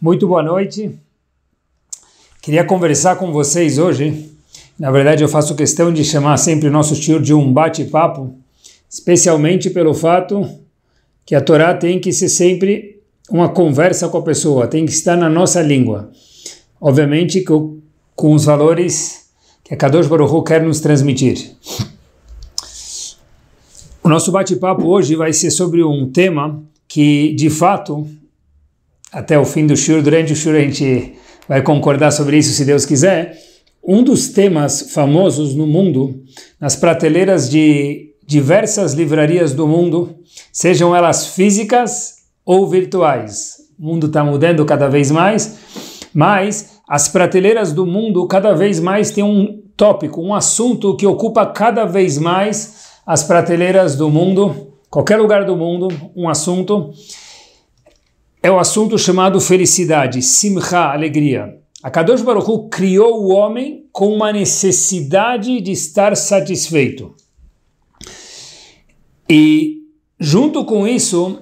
Muito boa noite. Queria conversar com vocês hoje na verdade, eu faço questão de chamar sempre o nosso shiur de um bate-papo, especialmente pelo fato que a Torá tem que ser sempre uma conversa com a pessoa, tem que estar na nossa língua. Obviamente com os valores que a Kadosh Baruchu quer nos transmitir. O nosso bate-papo hoje vai ser sobre um tema que, de fato, até o fim do shiur, durante o shiur a gente vai concordar sobre isso se Deus quiser, um dos temas famosos no mundo, nas prateleiras de diversas livrarias do mundo, sejam elas físicas ou virtuais. O mundo está mudando cada vez mais, mas as prateleiras do mundo cada vez mais têm um tópico, um assunto que ocupa cada vez mais as prateleiras do mundo, qualquer lugar do mundo, um assunto. É o assunto chamado felicidade, simcha, alegria. A Kadosh Baruch Hu criou o homem com uma necessidade de estar satisfeito. E junto com isso,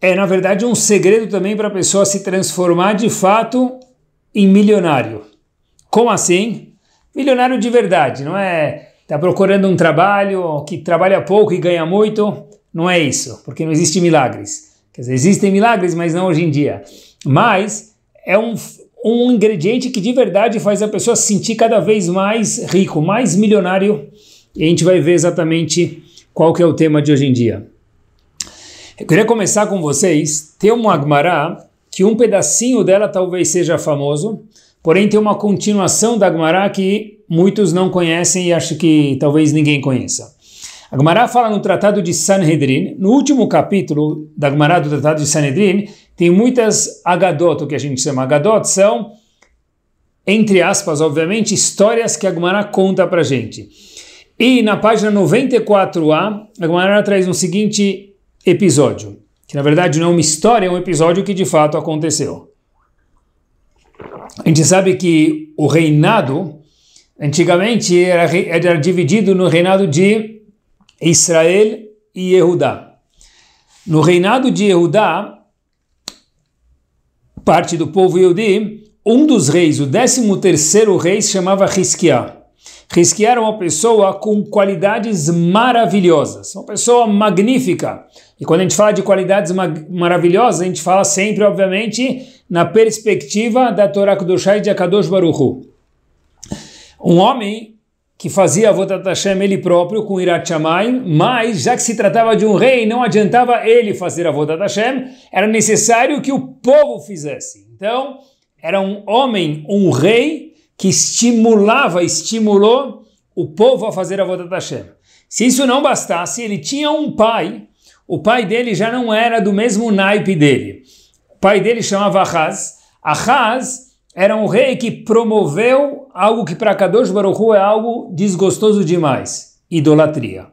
é na verdade um segredo também para a pessoa se transformar de fato em milionário. Como assim? Milionário de verdade, não é tá procurando um trabalho que trabalha pouco e ganha muito, não é isso, porque não existe milagres. Quer dizer, existem milagres, mas não hoje em dia. Mas é um um ingrediente que de verdade faz a pessoa se sentir cada vez mais rico, mais milionário. E a gente vai ver exatamente qual que é o tema de hoje em dia. Eu queria começar com vocês. Tem uma Agmará que um pedacinho dela talvez seja famoso, porém tem uma continuação da Agmará que muitos não conhecem e acho que talvez ninguém conheça. A Agmará fala no Tratado de Sanhedrin, no último capítulo da Agmará do Tratado de Sanhedrin, tem muitas Agadot, o que a gente chama Agadot, são, entre aspas, obviamente, histórias que a Gemara conta para gente. E na página 94a, a Gemara traz um seguinte episódio, que na verdade não é uma história, é um episódio que de fato aconteceu. A gente sabe que o reinado, antigamente, era, era dividido no reinado de Israel e Yehudá. No reinado de Yehudá, parte do povo Yehudi, um dos reis, o décimo terceiro rei, se chamava Risquiá. Risquiá era uma pessoa com qualidades maravilhosas, uma pessoa magnífica. E quando a gente fala de qualidades maravilhosas, a gente fala sempre, obviamente, na perspectiva da Torá Kudoshá e de Akadosh Baruchu. Um homem que fazia Avodat Hashem ele próprio com Irat Shammai, mas já que se tratava de um rei, não adiantava ele fazer Avodat Hashem, era necessário que o povo fizesse. Então, era um homem, um rei, que estimulava, estimulou o povo a fazer Avodat Hashem. Se isso não bastasse, ele tinha um pai, o pai dele já não era do mesmo naipe dele. O pai dele chamava Ahaz. Ahaz era um rei que promoveu algo que para Kadosh Baruchu é algo desgostoso demais, idolatria.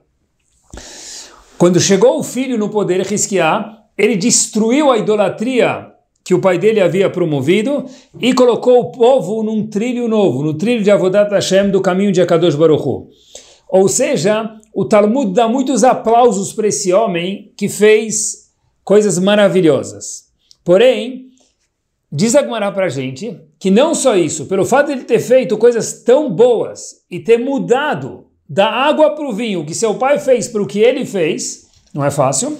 Quando chegou o filho no poder Risquiá, ele destruiu a idolatria que o pai dele havia promovido e colocou o povo num trilho novo, no trilho de Avodat Hashem do caminho de Akadosh Baruchu. Ou seja, o Talmud dá muitos aplausos para esse homem que fez coisas maravilhosas. Porém, diz Agmará para a gente que não só isso, pelo fato de ele ter feito coisas tão boas e ter mudado da água para o vinho, que seu pai fez para o que ele fez, não é fácil,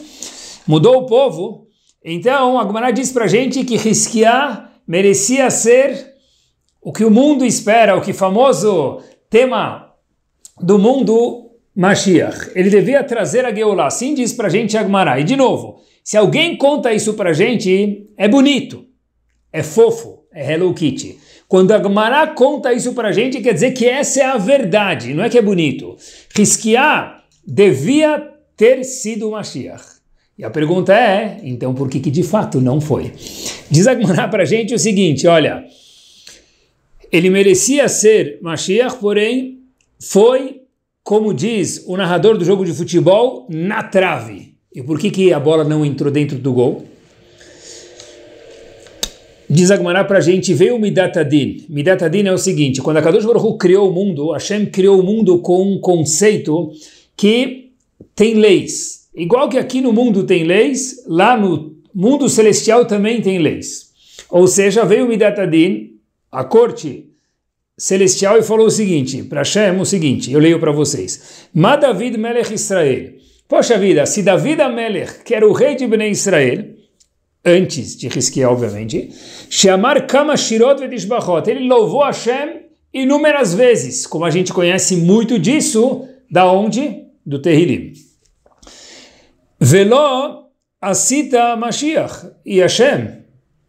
mudou o povo. Então, Agmará diz para a gente que Risquiá merecia ser o que o mundo espera, o que famoso tema do mundo Mashiach. Ele devia trazer a Geulah, assim diz para a gente Agmará. E de novo, se alguém conta isso para a gente, é bonito, é fofo, é Hello Kitty. Quando a Gemara conta isso para a gente, quer dizer que essa é a verdade, não é que é bonito. Risquiar devia ter sido Mashiach. E a pergunta é, então por que, que de fato não foi? Diz Agmará para a gente o seguinte, olha, ele merecia ser Mashiach, porém foi, como diz o narrador do jogo de futebol, na trave. E por que, que a bola não entrou dentro do gol? Diz Agmará para a gente, veio Midat Adin. Midat Adin é o seguinte, quando a Kadosh Baruch Hu criou o mundo, Hashem criou o mundo com um conceito que tem leis. Igual que aqui no mundo tem leis, lá no mundo celestial também tem leis. Ou seja, veio Midat Adin, a corte celestial, e falou o seguinte, para Hashem, o seguinte, eu leio para vocês. Ma David Melech Israel. Poxa vida, se David Melech, que era o rei de Bnei Israel, antes de Hiskia, obviamente. chamar Kama Shirot Vedishbachot. Ele louvou Hashem inúmeras vezes, como a gente conhece muito disso, da onde? Do Terrilim. Veló Asita Mashiach. E Hashem,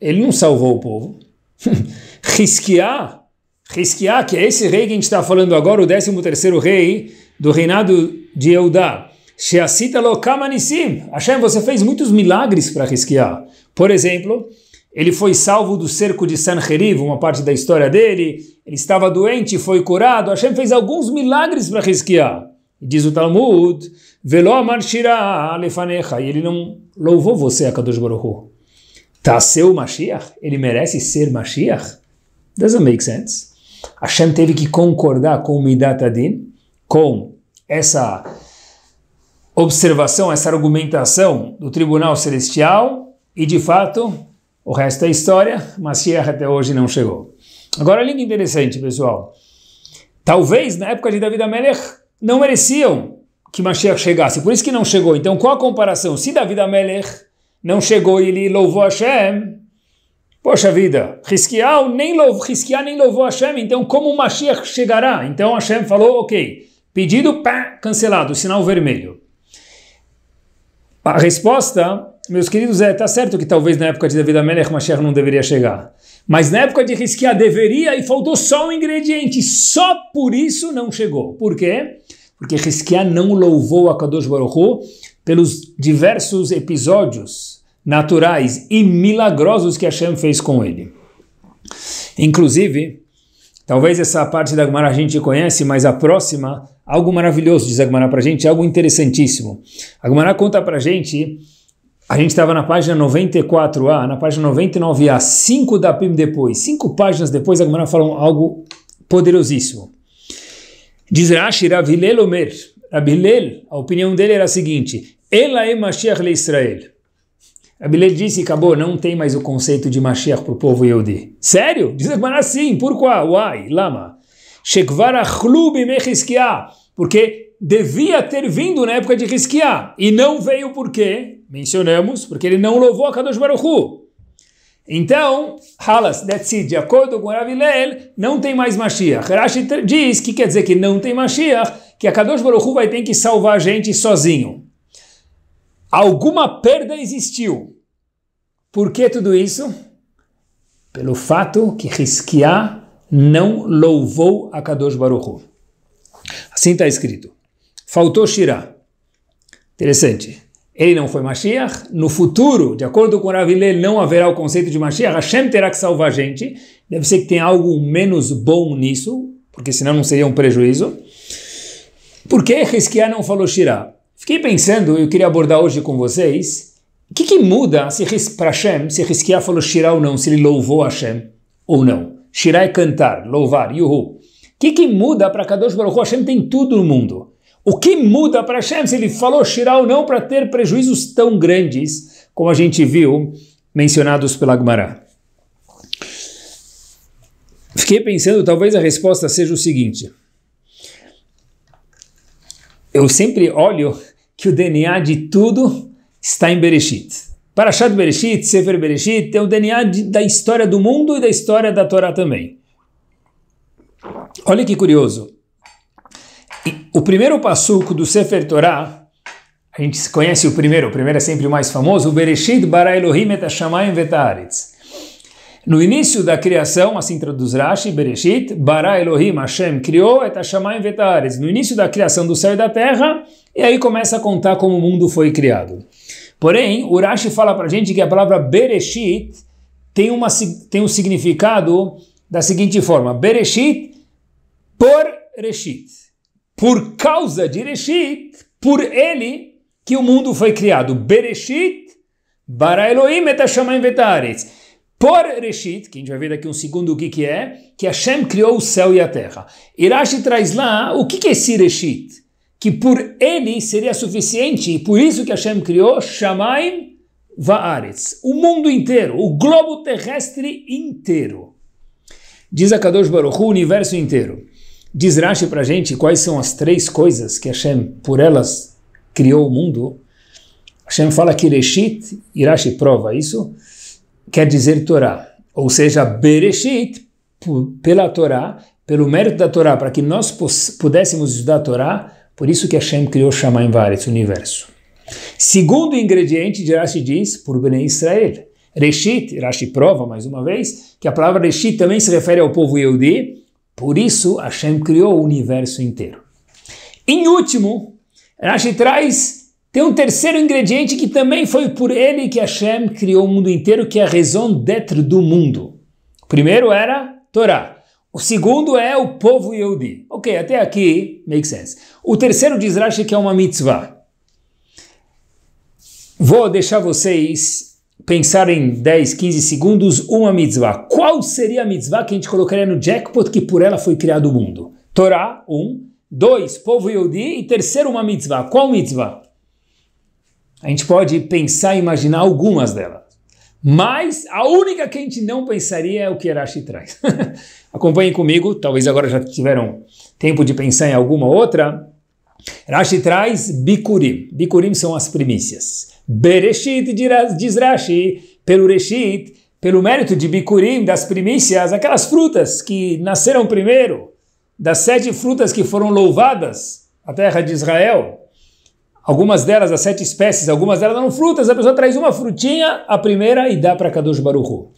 ele não salvou o povo. Hiskia, Hiskia, que é esse rei que a gente está falando agora, o 13 terceiro rei do reinado de Eudá. Sheasita lo kamanissim. Hashem, você fez muitos milagres para Hiskiah. Por exemplo, ele foi salvo do cerco de Sanheriv, uma parte da história dele. Ele estava doente, foi curado. Hashem fez alguns milagres para Hiskiah. Diz o Talmud, velo lefanecha. E ele não louvou você, a Kadosh Tá seu Mashiach? Ele merece ser Mashiach? Doesn't make sense. Hashem teve que concordar com o Midat Adin, com essa observação, essa argumentação do Tribunal Celestial e, de fato, o resto é história, Mashiach até hoje não chegou. Agora, olha que interessante, pessoal. Talvez, na época de Davi Amelech, não mereciam que Mashiach chegasse, por isso que não chegou. Então, qual a comparação? Se Davi Amelech não chegou e ele louvou Hashem, Poxa vida, Risquial nem louvou, Risquial nem louvou Hashem, então como o Mashiach chegará? Então Hashem falou, ok, pedido, pá, cancelado, sinal vermelho. A resposta, meus queridos, é: tá certo que talvez na época de David Amelech Mashiach não deveria chegar. Mas na época de Risquia deveria e faltou só um ingrediente. Só por isso não chegou. Por quê? Porque Risquia não louvou a Kadosh Baruchu pelos diversos episódios naturais e milagrosos que Hashem fez com ele. Inclusive, Talvez essa parte da Agmará a gente conhece, mas a próxima, algo maravilhoso diz a para a gente, algo interessantíssimo. A Agmará conta para a gente, a gente estava na página 94A, na página 99A, cinco da PIM depois, cinco páginas depois, a Agmará fala algo poderosíssimo. Diz Rashi Ravilel Omer, Ravilel, a opinião dele era a seguinte, Ela é Mashiach le Israel. Abilé disse, acabou, não tem mais o conceito de Mashiach para o povo Yehudi. Sério? Diz Agmará, sim, por qual? Uai, lama. porque devia ter vindo na época de Risquiá, e não veio porque, mencionamos, porque ele não louvou a Kadosh Baruchu. Então, Halas, that's it, de acordo com Ravilel, não tem mais Mashiach. Rashi diz que quer dizer que não tem Mashiach, que a Kadosh Baruchu vai ter que salvar a gente sozinho. Alguma perda existiu. Por que tudo isso? Pelo fato que Hiskiah não louvou a Kadosh Baruch Assim está escrito. Faltou Shirah. Interessante. Ele não foi Mashiach. No futuro, de acordo com Ravilê, não haverá o conceito de Mashiach. Hashem terá que salvar a gente. Deve ser que tem algo menos bom nisso, porque senão não seria um prejuízo. Por que Hezkiah não falou Shirah? Fiquei pensando, eu queria abordar hoje com vocês, o que, que, muda para Hashem se Risquiá falou Shirá ou não, se ele louvou Hashem ou não. Shirá é cantar, louvar, yuhu. O que, que muda para Kadosh Baruch Hashem tem tudo no mundo. O que muda para Hashem se ele falou Shirá ou não para ter prejuízos tão grandes como a gente viu mencionados pela Gemara? Fiquei pensando, talvez a resposta seja o seguinte. Eu sempre olho que o DNA de tudo está em Bereshit. Parashat Bereshit, Sefer Bereshit, é o DNA de, da história do mundo e da história da Torá também. Olha que curioso. O primeiro passuco do Sefer Torá, a gente conhece o primeiro, o primeiro é sempre o mais famoso, o Bereshit bara Elohim et Hashamayim vet no início da criação, assim traduz Rashi, Bereshit, Bara Elohim Hashem criou et vetares. No início da criação do céu e da terra, e aí começa a contar como o mundo foi criado. Porém, o Rashi fala para gente que a palavra Bereshit tem, uma, tem um significado da seguinte forma: Bereshit por Reshit. Por causa de Reshit, por ele que o mundo foi criado. Bereshit, bara Elohim et Vetares por Reshit, que a gente vai ver daqui um segundo o que, que é, que Hashem criou o céu e a terra. Irashi traz lá o que, que é esse Reshit, que por ele seria suficiente, e por isso que Hashem criou Shamaim Vaaretz, o mundo inteiro, o globo terrestre inteiro. Diz a Kadosh Baruch o universo inteiro. Diz Rashi para gente quais são as três coisas que Hashem, por elas, criou o mundo. Hashem fala que Reshit, Irashi prova isso, quer dizer Torá, ou seja, Bereshit, pela Torá, pelo mérito da Torá, para que nós pudéssemos estudar a Torá, por isso que Hashem criou Shamayim em o universo. Segundo ingrediente Rashi diz, por Bnei Israel. Reshit, Rashi prova mais uma vez, que a palavra Reshit também se refere ao povo Yehudi, por isso Hashem criou o universo inteiro. Em último, Rashi traz tem um terceiro ingrediente que também foi por ele que Hashem criou o mundo inteiro, que é a raison d'être do mundo. O primeiro era Torá. O segundo é o povo Yehudi. Ok, até aqui make sense. O terceiro diz Rashi que é uma mitzvah. Vou deixar vocês pensar em 10, 15 segundos uma mitzvah. Qual seria a mitzvah que a gente colocaria no jackpot que por ela foi criado o mundo? Torá, um. Dois, povo Yehudi. E terceiro, uma mitzvah. Qual mitzvah? a gente pode pensar e imaginar algumas delas. Mas a única que a gente não pensaria é o que Erashi traz. Acompanhem comigo, talvez agora já tiveram tempo de pensar em alguma outra. Rashi traz Bikurim. Bikurim são as primícias. Bereshit diz Rashi, pelo Reshit, pelo mérito de Bikurim, das primícias, aquelas frutas que nasceram primeiro, das sete frutas que foram louvadas, a terra de Israel, Algumas delas, as sete espécies, algumas delas eram frutas. A pessoa traz uma frutinha, a primeira, e dá para Kadosh Baruchu.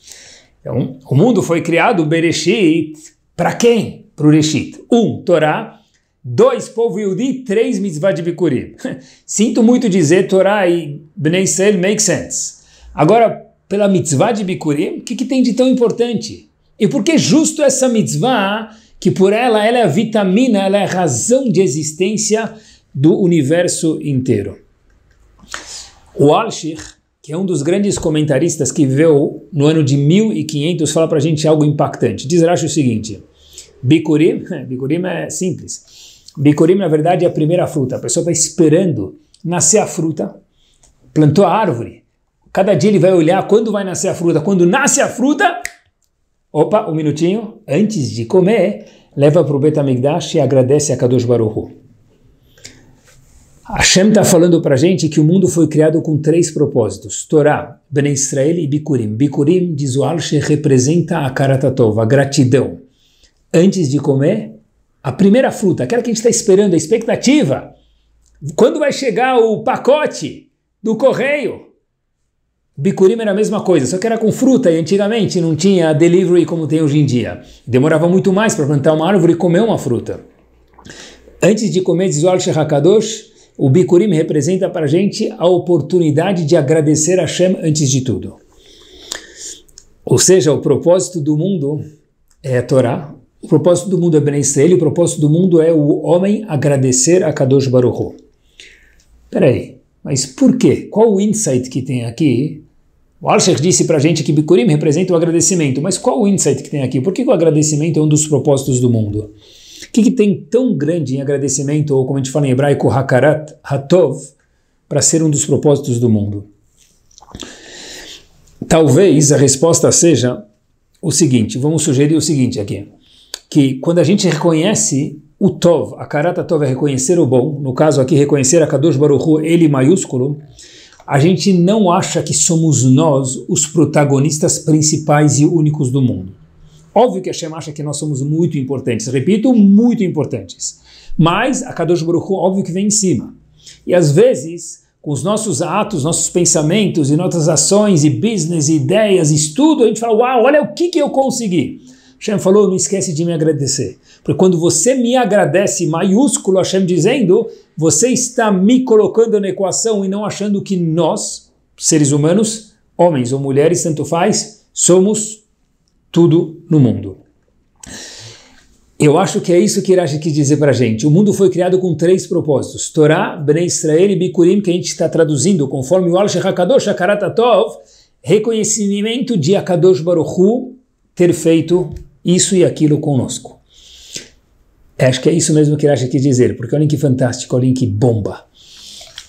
Então, o mundo foi criado, Bereshit, para quem? Para o Reshit. Um, Torá. Dois, povo Yudi. Três, mitzvah de Bikurim. Sinto muito dizer Torá e Bnei Sel make sense. Agora, pela mitzvah de Bikurim, o que, que tem de tão importante? E por que justo essa mitzvah, que por ela, ela é a vitamina, ela é a razão de existência do universo inteiro. O Alshir, que é um dos grandes comentaristas que viveu no ano de 1500, fala para a gente algo impactante. Diz Rashi o seguinte: Bikurim, Bikurim é simples. Bikurim, na verdade, é a primeira fruta. A pessoa está esperando nascer a fruta, plantou a árvore. Cada dia ele vai olhar quando vai nascer a fruta. Quando nasce a fruta, opa, um minutinho, antes de comer, leva para o Betamigdash e agradece a Kadosh Baruchu. Hashem está falando para a gente que o mundo foi criado com três propósitos: Torá, Bnei Israel e Bikurim. Bikurim, diz o Alshe, representa a Karatatov, a gratidão. Antes de comer, a primeira fruta, aquela que a gente está esperando, a expectativa. Quando vai chegar o pacote do correio? Bicurim era a mesma coisa, só que era com fruta e antigamente não tinha delivery como tem hoje em dia. Demorava muito mais para plantar uma árvore e comer uma fruta. Antes de comer, diz o Al-Shahakadosh, o Bikurim representa para a gente a oportunidade de agradecer a Hashem antes de tudo. Ou seja, o propósito do mundo é a Torá, o propósito do mundo é Ben o propósito do mundo é o homem agradecer a Kadosh Baruch Peraí, mas por quê? Qual o insight que tem aqui? O Alshech disse para a gente que Bikurim representa o agradecimento, mas qual o insight que tem aqui? Por que o agradecimento é um dos propósitos do mundo? que, que tem tão grande em agradecimento, ou como a gente fala em hebraico, Hakarat Hatov, para ser um dos propósitos do mundo? Talvez a resposta seja o seguinte, vamos sugerir o seguinte aqui, que quando a gente reconhece o Tov, a Karata Tov é reconhecer o bom, no caso aqui reconhecer a Kadosh Baruchu, ele maiúsculo, a gente não acha que somos nós os protagonistas principais e únicos do mundo. Óbvio que a Hashem acha que nós somos muito importantes, repito, muito importantes. Mas a Kadosh Baruch Hu, óbvio que vem em cima. E às vezes, com os nossos atos, nossos pensamentos e nossas ações e business, e ideias, estudo, a gente fala, uau, olha o que, que eu consegui. Hashem falou, não esquece de me agradecer. Porque quando você me agradece, maiúsculo, Hashem dizendo, você está me colocando na equação e não achando que nós, seres humanos, homens ou mulheres, tanto faz, somos tudo no mundo. Eu acho que é isso que Rashi quis dizer para a gente. O mundo foi criado com três propósitos: Torá, Bnei Israel e Bikurim, que a gente está traduzindo conforme o Al-Sheikh Hakadosh Hakaratatov, reconhecimento de Akadosh Baruchu ter feito isso e aquilo conosco. É, acho que é isso mesmo que Rashi quis dizer, porque olha que fantástico, olha que bomba.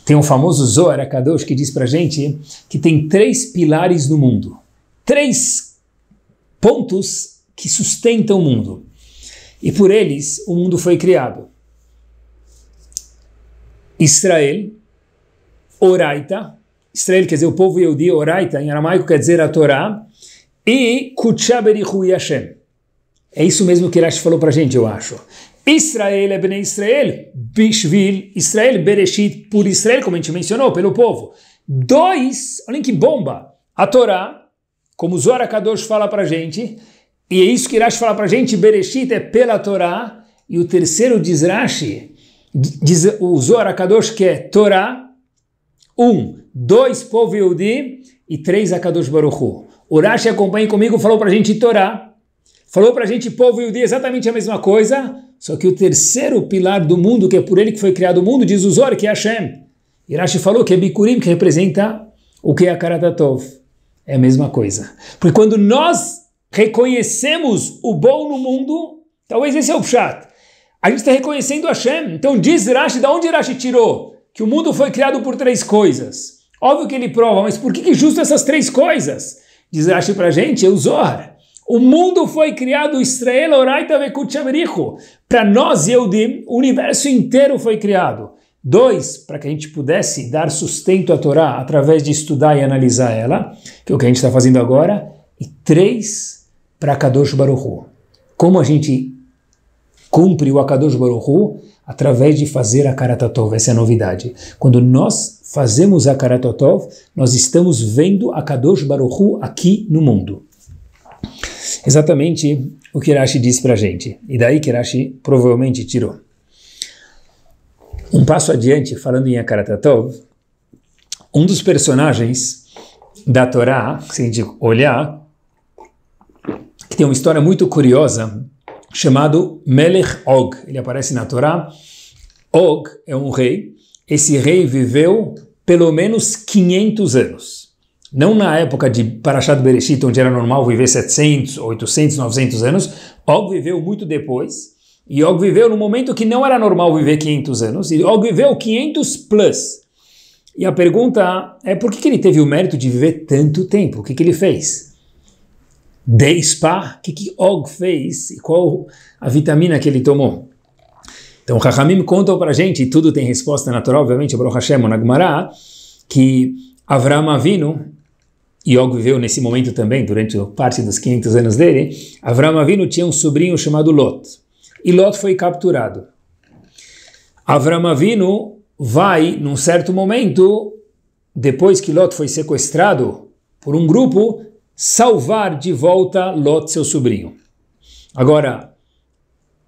Tem um famoso Zohar Akadosh que diz para a gente que tem três pilares no mundo, três pontos que sustentam o mundo. E por eles o mundo foi criado. Israel, Oraita, Israel quer dizer o povo Yehudi, Oraita em aramaico quer dizer a Torá, e Kutchaberichu yashem. É isso mesmo que Rashi falou para a gente, eu acho. Israel é Bnei Israel, Bishvil, Israel Bereshit, por Israel, como a gente mencionou, pelo povo. Dois, olhem que bomba, a Torá como o Zohar Kadosh fala para gente, e é isso que Rashi fala para gente, Bereshit é pela Torá, e o terceiro diz Rashi, diz o Zohar Kadosh que é Torá, um, dois, povo Yehudi, e três, Akadosh Baruch Hu. O Rashi acompanha comigo, falou para gente Torá, falou para gente povo Yehudi, exatamente a mesma coisa, só que o terceiro pilar do mundo, que é por ele que foi criado o mundo, diz o Zohar, que é Hashem. E Rashi falou que é Bikurim, que representa o que é a Karatatov é a mesma coisa. Porque quando nós reconhecemos o bom no mundo, talvez esse é o chat. A gente está reconhecendo Hashem. Então diz Rashi, de onde Rashi tirou? Que o mundo foi criado por três coisas. Óbvio que ele prova, mas por que, que é justo essas três coisas? Diz Rashi para a gente, é o Zohar. O mundo foi criado, Israel, Oraita, Vekut, Para nós, Yehudim, o universo inteiro foi criado. Dois, para que a gente pudesse dar sustento à Torá através de estudar e analisar ela, que é o que a gente está fazendo agora. E três, para Kadosh Baruchu. Como a gente cumpre o Akadosh Baruchu através de fazer a Karatatov. Essa é a novidade. Quando nós fazemos a Karatatov, nós estamos vendo a Kadosh Baruchu aqui no mundo. Exatamente o que Rashi disse para gente. E daí que Rashi provavelmente tirou. Um passo adiante, falando em Akaratatov, um dos personagens da Torá, se a gente olhar, que tem uma história muito curiosa, chamado Melech Og. Ele aparece na Torá. Og é um rei. Esse rei viveu pelo menos 500 anos. Não na época de Parashat Bereshit, onde era normal viver 700, 800, 900 anos. Og viveu muito depois. Iog viveu num momento que não era normal viver 500 anos. Iog viveu 500 plus. E a pergunta é por que, que ele teve o mérito de viver tanto tempo? O que, que ele fez? De spa, o que, que Og fez e qual a vitamina que ele tomou? Então, Rahamim contou para a gente, e tudo tem resposta natural, obviamente, o Hashem, Nagmará, que Avram Avinu, Iog viveu nesse momento também, durante parte dos 500 anos dele, Avram Avinu tinha um sobrinho chamado Lot e Lot foi capturado. Avram Avinu vai, num certo momento, depois que Lot foi sequestrado por um grupo, salvar de volta Lot, seu sobrinho. Agora,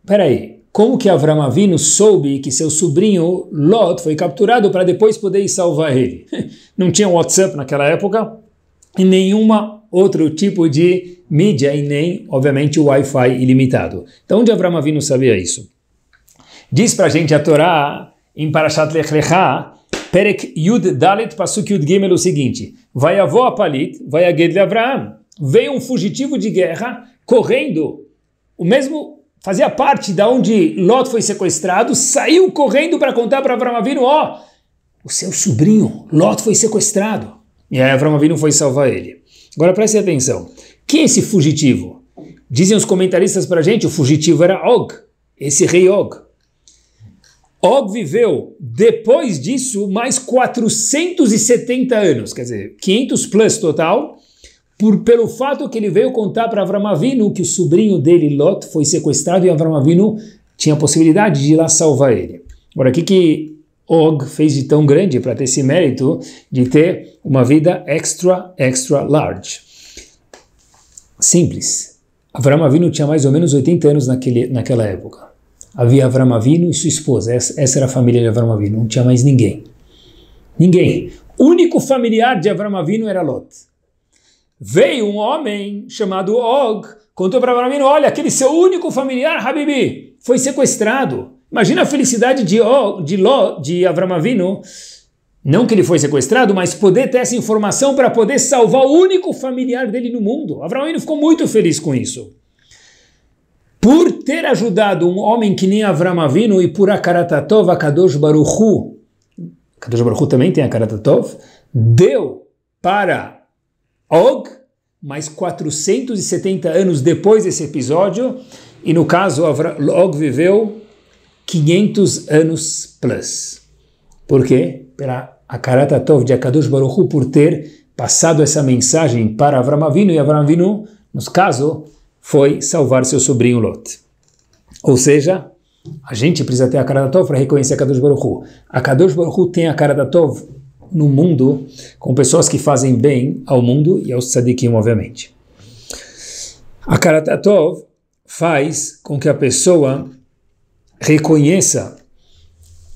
peraí, como que Avram Avinu soube que seu sobrinho Lot foi capturado para depois poder ir salvar ele? Não tinha WhatsApp naquela época e nenhuma outro tipo de mídia e nem, obviamente, o Wi-Fi ilimitado. Então, onde Avram Avinu sabia isso? Diz para a gente a Torá, em Parashat Lech Lechá, Perek Yud Dalet Pasuk Yud Gimel o seguinte, Vai avó a Palit, vai a de Avram, veio um fugitivo de guerra correndo, o mesmo fazia parte da onde Lot foi sequestrado, saiu correndo para contar para Avram Avinu, ó, oh, o seu sobrinho, Lot, foi sequestrado. E aí Avram Avinu foi salvar ele. Agora preste atenção. Quem é esse fugitivo? Dizem os comentaristas para a gente, o fugitivo era Og, esse rei Og. Og viveu, depois disso, mais 470 anos, quer dizer, 500 plus total, por, pelo fato que ele veio contar para Avramavino que o sobrinho dele, Lot, foi sequestrado e Avramavino tinha a possibilidade de ir lá salvar ele. Agora, o que, que Og fez de tão grande para ter esse mérito de ter uma vida extra, extra large. Simples. Avram Avinu tinha mais ou menos 80 anos naquele, naquela época. Havia Avram Avinu e sua esposa. Essa, essa era a família de Avram Avinu. Não tinha mais ninguém. Ninguém. O único familiar de Avram Avinu era Lot. Veio um homem chamado Og, contou para Avram Avinu, olha, aquele seu único familiar, Habibi, foi sequestrado. Imagina a felicidade de, oh, de Ló, de não que ele foi sequestrado, mas poder ter essa informação para poder salvar o único familiar dele no mundo. Avramavino ficou muito feliz com isso. Por ter ajudado um homem que nem Avramavino e por Akaratatov, Akadosh Baruchu, Akadosh Baruchu também tem Akaratatov, deu para Og, mais 470 anos depois desse episódio, e no caso Og viveu 500 anos plus. Por quê? Pela Akarat Tov de Akadosh Baruch Hu, por ter passado essa mensagem para Avram Avinu, e Avram Avinu, no caso, foi salvar seu sobrinho Lot. Ou seja, a gente precisa ter a cara da Tov para reconhecer a Kadosh Baruch Hu. A Kadosh Baruch Hu tem a cara da Tov no mundo, com pessoas que fazem bem ao mundo e aos tzadikim, obviamente. A cara da Tov faz com que a pessoa reconheça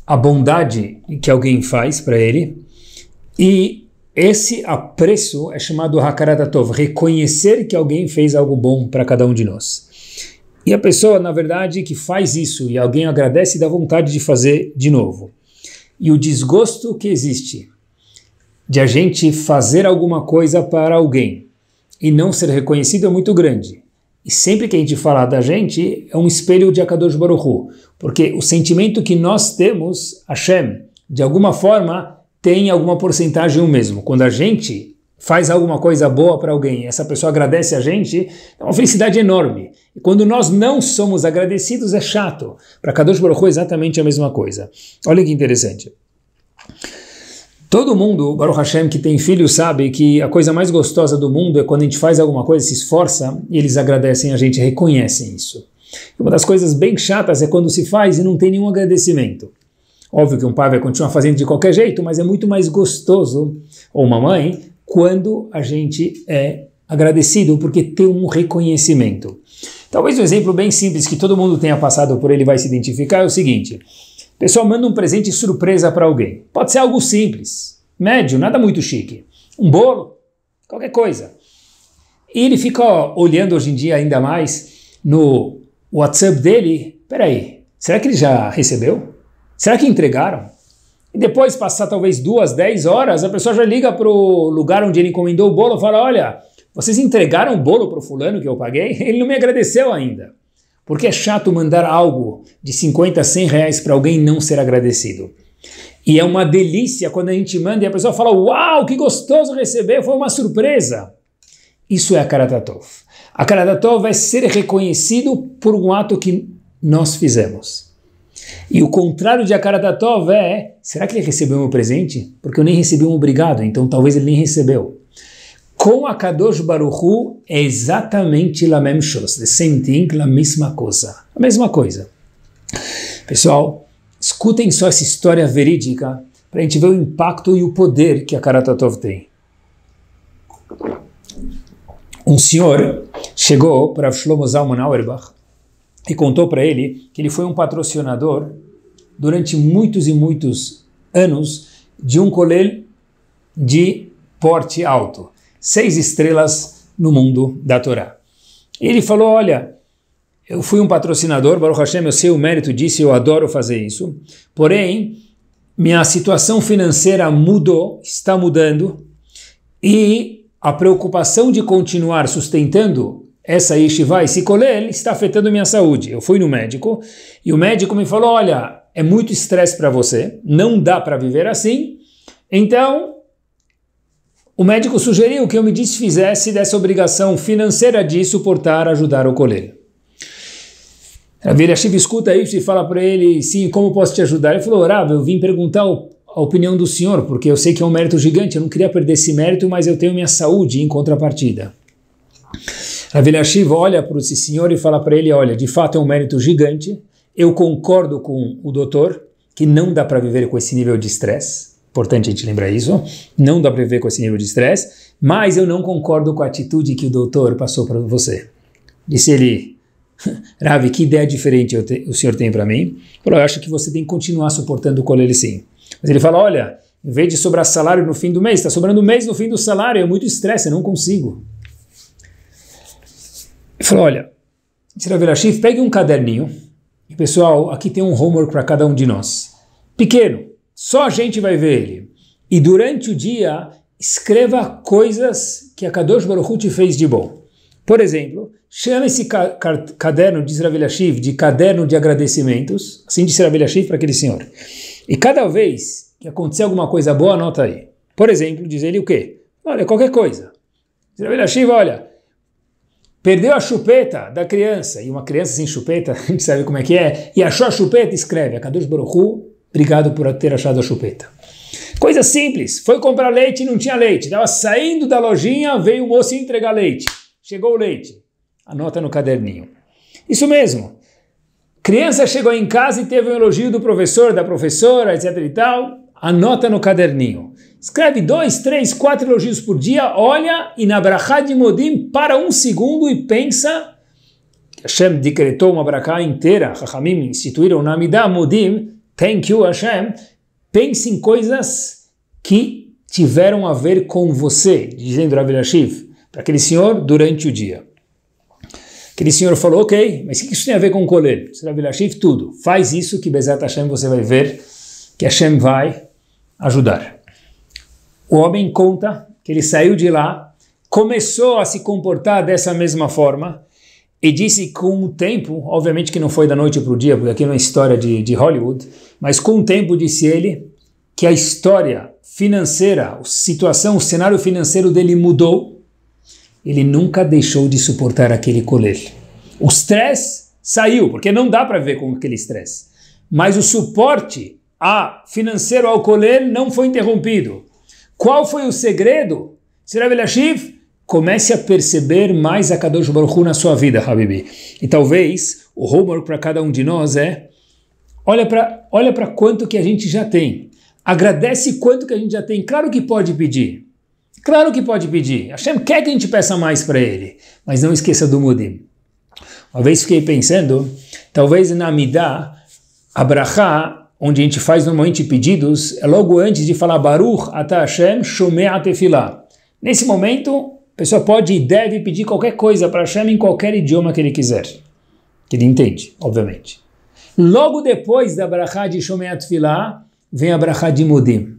a bondade que alguém faz para ele e esse apreço é chamado Hakaratatov, reconhecer que alguém fez algo bom para cada um de nós. E a pessoa, na verdade, que faz isso e alguém agradece, dá vontade de fazer de novo. E o desgosto que existe de a gente fazer alguma coisa para alguém e não ser reconhecido é muito grande. E sempre que a gente fala da gente, é um espelho de Akadosh Baruchu, porque o sentimento que nós temos, Hashem, de alguma forma, tem alguma porcentagem o mesmo. Quando a gente faz alguma coisa boa para alguém essa pessoa agradece a gente, é uma felicidade enorme. E quando nós não somos agradecidos, é chato. Para Kadosh Baruchu, é exatamente a mesma coisa. Olha que interessante. Todo mundo, Baruch Hashem, que tem filho, sabe que a coisa mais gostosa do mundo é quando a gente faz alguma coisa, se esforça, e eles agradecem a gente, reconhecem isso. Uma das coisas bem chatas é quando se faz e não tem nenhum agradecimento. Óbvio que um pai vai continuar fazendo de qualquer jeito, mas é muito mais gostoso, ou uma mãe, quando a gente é agradecido, porque tem um reconhecimento. Talvez um exemplo bem simples que todo mundo tenha passado por ele vai se identificar é o seguinte: pessoal manda um presente surpresa para alguém. Pode ser algo simples, médio, nada muito chique. Um bolo, qualquer coisa. E ele fica ó, olhando hoje em dia ainda mais no WhatsApp dele. Peraí, será que ele já recebeu? Será que entregaram? E depois passar talvez duas, dez horas, a pessoa já liga para o lugar onde ele encomendou o bolo e fala: Olha, vocês entregaram o bolo para o fulano que eu paguei? Ele não me agradeceu ainda. Porque é chato mandar algo de 50 a 100 reais para alguém não ser agradecido. E é uma delícia quando a gente manda e a pessoa fala: Uau, que gostoso receber, foi uma surpresa. Isso é a Karatatov. A Karatatov vai é ser reconhecido por um ato que nós fizemos. E o contrário de a Karatatov é: será que ele recebeu meu presente? Porque eu nem recebi um obrigado, então talvez ele nem recebeu com a Kadosh Baruchu é exatamente a mesma coisa, the same mesma coisa. A mesma coisa. Pessoal, escutem só essa história verídica para a gente ver o impacto e o poder que a Karatatov tem. Um senhor chegou para Shlomo Zalman Auerbach e contou para ele que ele foi um patrocinador durante muitos e muitos anos de um colel de porte alto seis estrelas no mundo da Torá. ele falou: Olha, eu fui um patrocinador, Baruch Hashem, eu sei o mérito disso, eu adoro fazer isso. Porém, minha situação financeira mudou, está mudando, e a preocupação de continuar sustentando essa yeshiva e se colher está afetando minha saúde. Eu fui no médico e o médico me falou: Olha, é muito estresse para você, não dá para viver assim, então o médico sugeriu que eu me desfizesse dessa obrigação financeira de suportar, ajudar o ou colher. Chiva escuta isso e fala para ele, sim, como posso te ajudar? Ele falou, Rav, eu vim perguntar a opinião do senhor, porque eu sei que é um mérito gigante, eu não queria perder esse mérito, mas eu tenho minha saúde em contrapartida. Chiva olha para esse senhor e fala para ele, olha, de fato é um mérito gigante, eu concordo com o doutor, que não dá para viver com esse nível de estresse, Importante a gente lembrar isso. Não dá para viver com esse nível de estresse, mas eu não concordo com a atitude que o doutor passou para você. Disse ele, Ravi, que ideia diferente te, o senhor tem para mim? Falou, eu acho que você tem que continuar suportando com ele sim. Mas ele fala, olha, em vez de sobrar salário no fim do mês, está sobrando mês no fim do salário, é muito estresse, eu não consigo. Ele falou, olha, Shif, pegue um caderninho, e pessoal, aqui tem um homework para cada um de nós. Pequeno, só a gente vai ver ele. E durante o dia, escreva coisas que a Kadosh Baruch Hu te fez de bom. Por exemplo, chama esse ca caderno de Israel Yashiv de caderno de agradecimentos, assim disse Israel Yashiv para aquele senhor. E cada vez que acontecer alguma coisa boa, anota aí. Por exemplo, diz ele o quê? Olha, qualquer coisa. Israel Yashiv, olha, perdeu a chupeta da criança, e uma criança sem chupeta, a gente sabe como é que é, e achou a chupeta, escreve, a Kadosh Baruch Hu Obrigado por ter achado a chupeta. Coisa simples. Foi comprar leite e não tinha leite. Estava saindo da lojinha, veio o moço entregar leite. Chegou o leite. Anota no caderninho. Isso mesmo. Criança chegou em casa e teve um elogio do professor, da professora, etc e tal. Anota no caderninho. Escreve dois, três, quatro elogios por dia, olha e na brachá de Modim para um segundo e pensa Hashem decretou uma brachá inteira, Rahamim instituíram na Midah Modim, thank you Hashem, pense em coisas que tiveram a ver com você, dizendo Rav Yashiv, para aquele senhor durante o dia. Aquele senhor falou, ok, mas o que isso tem a ver com o colher? Rav Yashiv, tudo. Faz isso que Bezat Hashem você vai ver que Hashem vai ajudar. O homem conta que ele saiu de lá, começou a se comportar dessa mesma forma, e disse com o tempo, obviamente que não foi da noite para o dia, porque aqui não é história de, de Hollywood, mas com o tempo disse ele que a história financeira, a situação, o cenário financeiro dele mudou. Ele nunca deixou de suportar aquele colete. O stress saiu, porque não dá para ver com aquele stress. Mas o suporte a financeiro ao colete não foi interrompido. Qual foi o segredo? Será Belashiv Comece a perceber mais a Kadosh Baruch Hu na sua vida, Habibi. E talvez o homework para cada um de nós é olha para olha para quanto que a gente já tem. Agradece quanto que a gente já tem. Claro que pode pedir. Claro que pode pedir. Hashem quer que a gente peça mais para ele. Mas não esqueça do Mudim. Uma vez fiquei pensando, talvez na Midah, Abraha, onde a gente faz normalmente pedidos, é logo antes de falar Baruch Ata Hashem Shomea Tefilá. Nesse momento, a pessoa pode e deve pedir qualquer coisa para Hashem em qualquer idioma que ele quiser, que ele entende, obviamente. Logo depois da Brahá de Shomeat Filah, vem a Brahá de Mudim.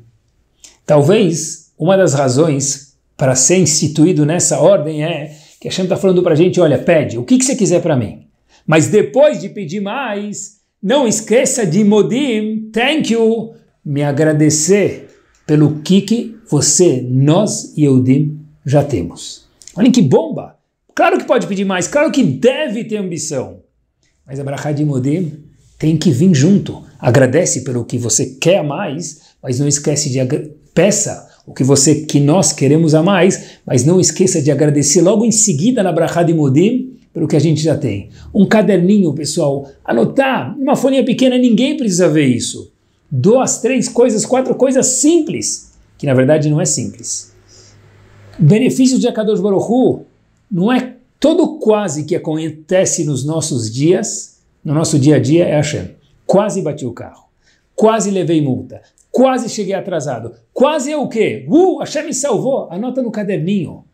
Talvez uma das razões para ser instituído nessa ordem é que Hashem está falando para a gente, olha, pede o que, que você quiser para mim. Mas depois de pedir mais, não esqueça de Modim, thank you, me agradecer pelo que, que você, nós e Eudim, já temos. Olhem que bomba! Claro que pode pedir mais, claro que deve ter ambição. Mas a Brachá de Modem tem que vir junto. Agradece pelo que você quer a mais, mas não esquece de peça o que você que nós queremos a mais, mas não esqueça de agradecer logo em seguida na Brachá de Modem pelo que a gente já tem. Um caderninho, pessoal, anotar, uma folhinha pequena, ninguém precisa ver isso. Duas, três coisas, quatro coisas simples, que na verdade não é simples benefícios de Akadosh Baruchu não é todo quase que acontece nos nossos dias, no nosso dia a dia, é Hashem. Quase bati o carro, quase levei multa, quase cheguei atrasado, quase é o quê? Uh, Hashem me salvou! Anota no caderninho,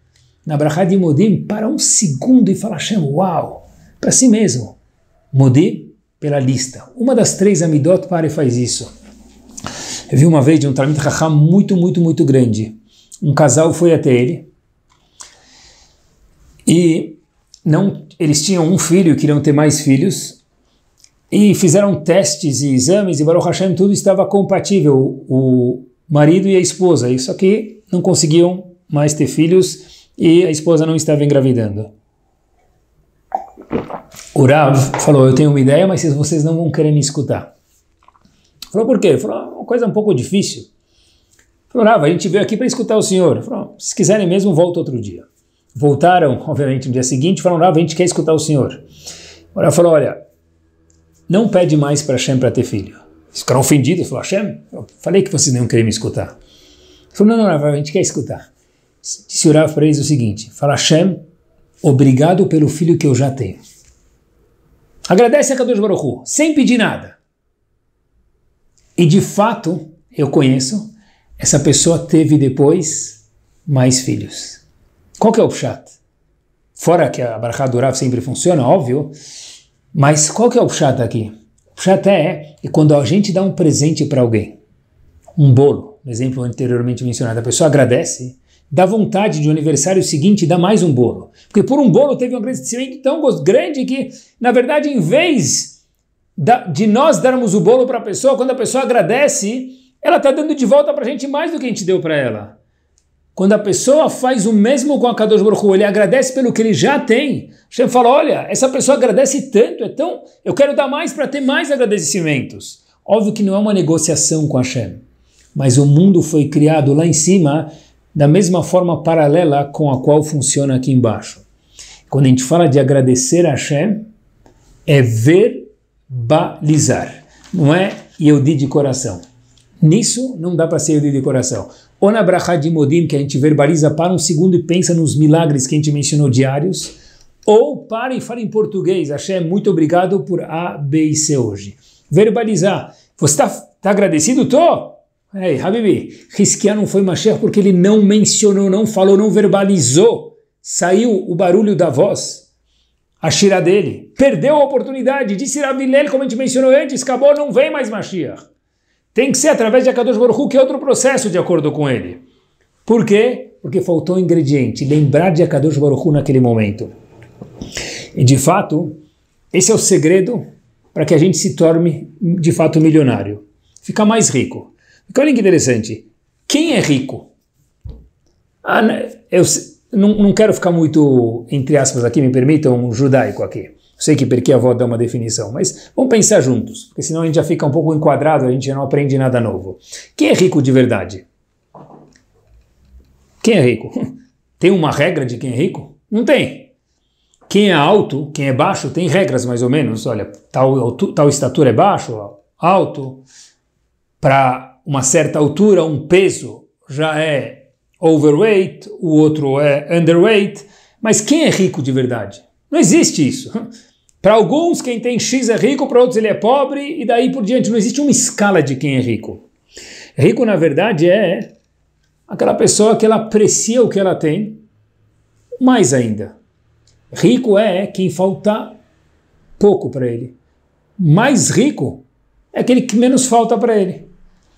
na Brachá de Modim, para um segundo e fala Hashem, uau! Para si mesmo. Modim pela lista. Uma das três Amidot e faz isso. Eu vi uma vez de um Talmud Raham muito, muito, muito grande um casal foi até ele e não, eles tinham um filho, queriam ter mais filhos e fizeram testes e exames e Baruch Hashem tudo estava compatível, o marido e a esposa, isso só que não conseguiam mais ter filhos e a esposa não estava engravidando. O Rav falou, eu tenho uma ideia, mas vocês não vão querer me escutar. Falou, por quê? Falou, ah, uma coisa um pouco difícil. Falou, Rava, a gente veio aqui para escutar o senhor. Falou, se quiserem mesmo, volta outro dia. Voltaram, obviamente, no dia seguinte falaram, Rava, a gente quer escutar o senhor. O Rava falou, olha, não pede mais para Hashem para ter filho. Os ficaram ofendidos, falou, Hashem, eu falei que vocês não queriam me escutar. Ele falou, não, não, Rava, a gente quer escutar. Disse o Rava para eles o seguinte, fala, Hashem, obrigado pelo filho que eu já tenho. Agradece a Kadosh Baruch Hu, sem pedir nada. E de fato, eu conheço essa pessoa teve depois mais filhos. Qual que é o pshat? Fora que a barra do Rav sempre funciona, óbvio, mas qual que é o pshat aqui? O pshat é, é quando a gente dá um presente para alguém, um bolo, exemplo anteriormente mencionado, a pessoa agradece, dá vontade de um aniversário seguinte dar mais um bolo. Porque por um bolo teve um agradecimento tão grande que, na verdade, em vez de nós darmos o bolo para a pessoa, quando a pessoa agradece, ela está dando de volta para a gente mais do que a gente deu para ela. Quando a pessoa faz o mesmo com a Kadosh Baruch Hu, ele agradece pelo que ele já tem. Hashem fala, olha, essa pessoa agradece tanto, então eu quero dar mais para ter mais agradecimentos. Óbvio que não é uma negociação com Hashem, mas o mundo foi criado lá em cima da mesma forma paralela com a qual funciona aqui embaixo. Quando a gente fala de agradecer a Hashem, é verbalizar, não é eu digo de coração. Nisso não dá para ser de decoração. Ou na Brachá de Modim, que a gente verbaliza para um segundo e pensa nos milagres que a gente mencionou diários, ou para e fala em português, Axé, muito obrigado por A, B e C hoje. Verbalizar. Você está tá agradecido? Tô! Ei, Habibi, Risquiá não foi Mashiach porque ele não mencionou, não falou, não verbalizou. Saiu o barulho da voz, a xira dele. Perdeu a oportunidade, disse Ravilel, como a gente mencionou antes, acabou, não vem mais Mashiach. Tem que ser através de Akadosh Baruchu, que é outro processo de acordo com ele. Por quê? Porque faltou um ingrediente, lembrar de Akadosh Baruchu naquele momento. E de fato, esse é o segredo para que a gente se torne de fato milionário. Ficar mais rico. Porque olha que interessante, quem é rico? Ah, né, eu não, não quero ficar muito, entre aspas aqui, me permitam, um judaico aqui sei que porque a avó dá uma definição, mas vamos pensar juntos, porque senão a gente já fica um pouco enquadrado, a gente não aprende nada novo. Quem é rico de verdade? Quem é rico? Tem uma regra de quem é rico? Não tem. Quem é alto, quem é baixo, tem regras mais ou menos. Olha, tal, tal estatura é baixo, alto. Para uma certa altura, um peso já é overweight, o outro é underweight. Mas quem é rico de verdade? Não existe isso. Para alguns, quem tem X é rico, para outros ele é pobre, e daí por diante. Não existe uma escala de quem é rico. Rico, na verdade, é aquela pessoa que ela aprecia o que ela tem, mais ainda. Rico é quem falta pouco para ele. Mais rico é aquele que menos falta para ele.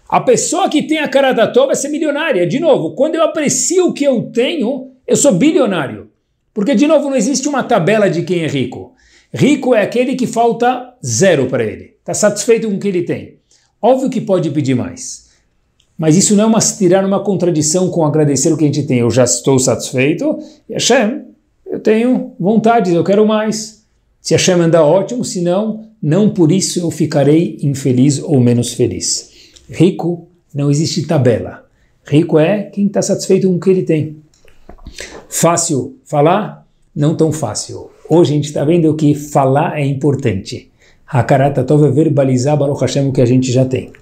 A pessoa que tem a cara da toa é ser milionária. De novo, quando eu aprecio o que eu tenho, eu sou bilionário. Porque, de novo, não existe uma tabela de quem é rico. Rico é aquele que falta zero para ele, está satisfeito com o que ele tem. Óbvio que pode pedir mais, mas isso não é uma, tirar uma contradição com agradecer o que a gente tem. Eu já estou satisfeito e Hashem, eu tenho vontades, eu quero mais. Se Hashem andar ótimo, se não, não por isso eu ficarei infeliz ou menos feliz. Rico não existe tabela. Rico é quem está satisfeito com o que ele tem. Fácil falar, não tão fácil Hoje a gente está vendo que falar é importante. A Tov é verbalizar Baruch Hashem o que a gente já tem.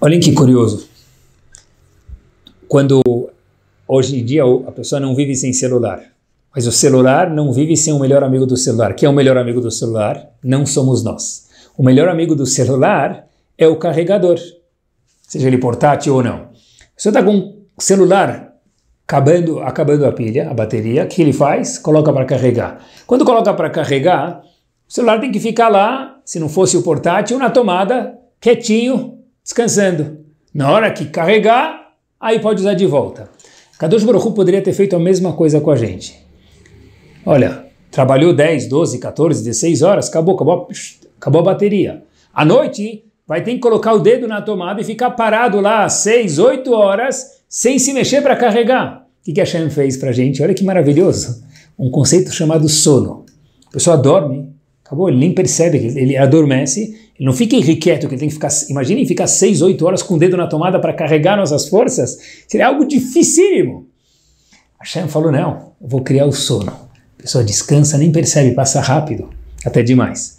Olhem que curioso. Quando hoje em dia a pessoa não vive sem celular, mas o celular não vive sem o melhor amigo do celular. Quem é o melhor amigo do celular? Não somos nós. O melhor amigo do celular é o carregador, seja ele portátil ou não. Você está com celular acabando, acabando a pilha, a bateria, o que ele faz? Coloca para carregar. Quando coloca para carregar, o celular tem que ficar lá, se não fosse o portátil, na tomada, quietinho, descansando. Na hora que carregar, aí pode usar de volta. Kadosh Baruch poderia ter feito a mesma coisa com a gente. Olha, trabalhou 10, 12, 14, 16 horas, acabou, acabou, acabou a bateria. À noite, vai ter que colocar o dedo na tomada e ficar parado lá 6, 8 horas sem se mexer para carregar. O que, que Hashem fez para a gente? Olha que maravilhoso. Um conceito chamado sono. A pessoa dorme, acabou, ele nem percebe, que ele adormece, ele não fica irrequieto, que ele tem que ficar, imaginem ficar 6, 8 horas com o dedo na tomada para carregar nossas forças, seria algo dificílimo. A Hashem falou, não, eu vou criar o sono. A pessoa descansa, nem percebe, passa rápido, até demais.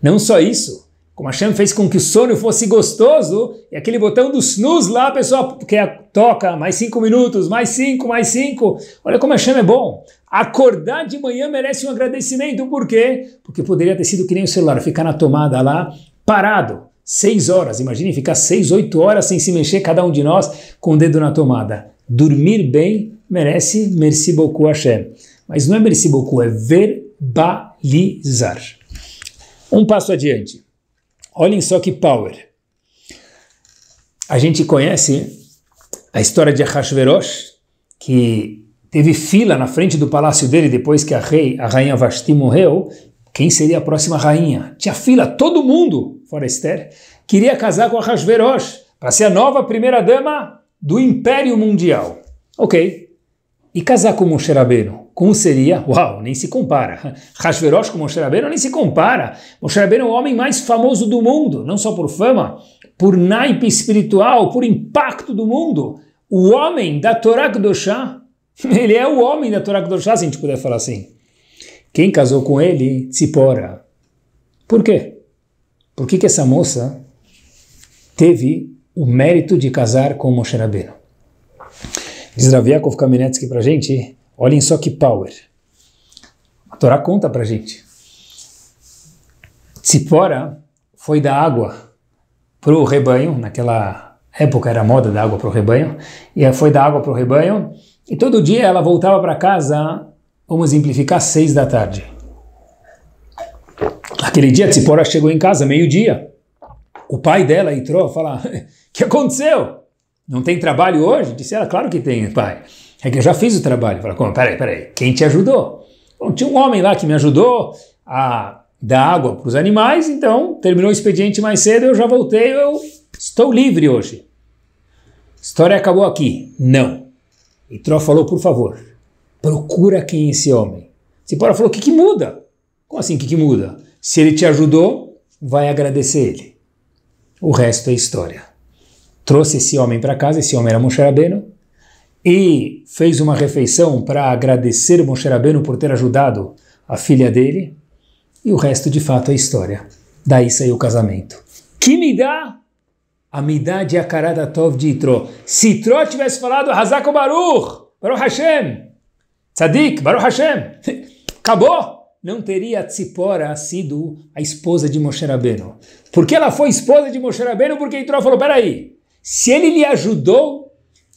Não só isso, como a Hashem fez com que o sono fosse gostoso, e aquele botão do snooze lá, pessoal, que é, toca mais cinco minutos, mais cinco, mais cinco. Olha como a Hashem é bom. Acordar de manhã merece um agradecimento. Por quê? Porque poderia ter sido que nem o celular, ficar na tomada lá, parado. Seis horas, imagine ficar seis, oito horas sem se mexer, cada um de nós com o dedo na tomada. Dormir bem merece merci beaucoup Hashem. Mas não é merci beaucoup, é verbalizar. Um passo adiante. Olhem só que power. A gente conhece a história de Ahashverosh, que teve fila na frente do palácio dele depois que a, rei, a rainha Vashti morreu. Quem seria a próxima rainha? Tinha fila, todo mundo, fora Esther, queria casar com Ahashverosh para ser a nova primeira-dama do Império Mundial. Ok. E casar com Moshe Rabbeinu? como seria, uau, nem se compara. Hashverosh com Moshe Rabbeinu nem se compara. Moshe Rabbeinu é o homem mais famoso do mundo, não só por fama, por naipe espiritual, por impacto do mundo. O homem da Torá Kedoshá, ele é o homem da Torá Kedoshá, se a gente puder falar assim. Quem casou com ele, Tzipora. Por quê? Por que, que essa moça teve o mérito de casar com Moshe Rabbeinu? Diz Rav Yaakov Kamenetsky pra gente Olhem só que power. A Torá conta pra gente. Tzipora foi da água pro rebanho, naquela época era moda da água pro rebanho, e foi da água pro rebanho, e todo dia ela voltava para casa, vamos simplificar, seis da tarde. Aquele dia Tzipora chegou em casa, meio-dia. O pai dela entrou e falou, o que aconteceu? Não tem trabalho hoje? Disse ela, claro que tem, pai. É que eu já fiz o trabalho. Fala, como? Peraí, peraí. Quem te ajudou? Bom, tinha um homem lá que me ajudou a dar água para os animais, então terminou o expediente mais cedo, eu já voltei, eu estou livre hoje. História acabou aqui. Não. E Tró falou, por favor, procura quem é esse homem. Cipora falou, o que, que muda? Como assim, o que, que muda? Se ele te ajudou, vai agradecer ele. O resto é história. Trouxe esse homem para casa, esse homem era Moshe Rabbeinu, e fez uma refeição para agradecer Moshe Rabbeinu por ter ajudado a filha dele, e o resto de fato é história. Daí saiu o casamento. Que me dá a dá de Akarada Tov de Itro. Se Itro tivesse falado Hazako Baruch, Baruch Hashem, Tzadik, Baruch Hashem, acabou! Não teria Tzipora sido a esposa de Moshe Rabbeinu. Por que ela foi esposa de Moshe Rabbeinu? Porque Itro falou, peraí, se ele lhe ajudou,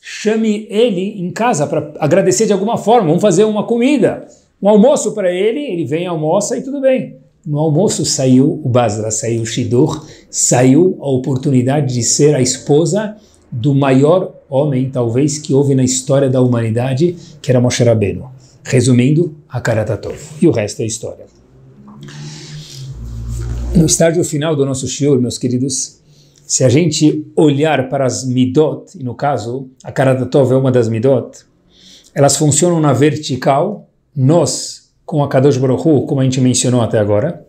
chame ele em casa para agradecer de alguma forma, vamos fazer uma comida, um almoço para ele, ele vem, almoça e tudo bem. No almoço saiu o Basra, saiu o Shidur, saiu a oportunidade de ser a esposa do maior homem, talvez, que houve na história da humanidade, que era Moshe Rabbeinu. Resumindo, a Hakaratatov. Tá e o resto é história. No estágio final do nosso shiur, meus queridos, se a gente olhar para as midot, e no caso a Karadatov é uma das midot, elas funcionam na vertical, nós com a Kadosh Baruch Hu, como a gente mencionou até agora,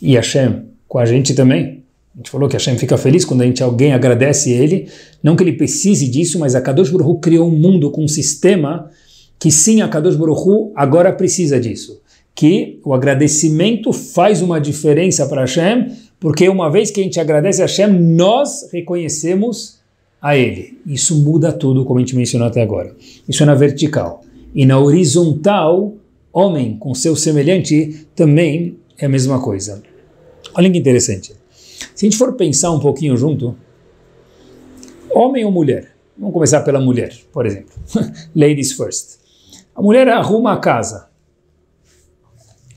e Hashem com a gente também. A gente falou que Hashem fica feliz quando a gente, alguém agradece ele. Não que ele precise disso, mas a Kadosh Baruch Hu criou um mundo com um sistema que sim, a Kadosh Baruch Hu agora precisa disso. Que o agradecimento faz uma diferença para Hashem porque uma vez que a gente agradece a Hashem, nós reconhecemos a Ele. Isso muda tudo, como a gente mencionou até agora. Isso é na vertical. E na horizontal, homem com seu semelhante também é a mesma coisa. Olha que interessante. Se a gente for pensar um pouquinho junto, homem ou mulher? Vamos começar pela mulher, por exemplo. Ladies first. A mulher arruma a casa,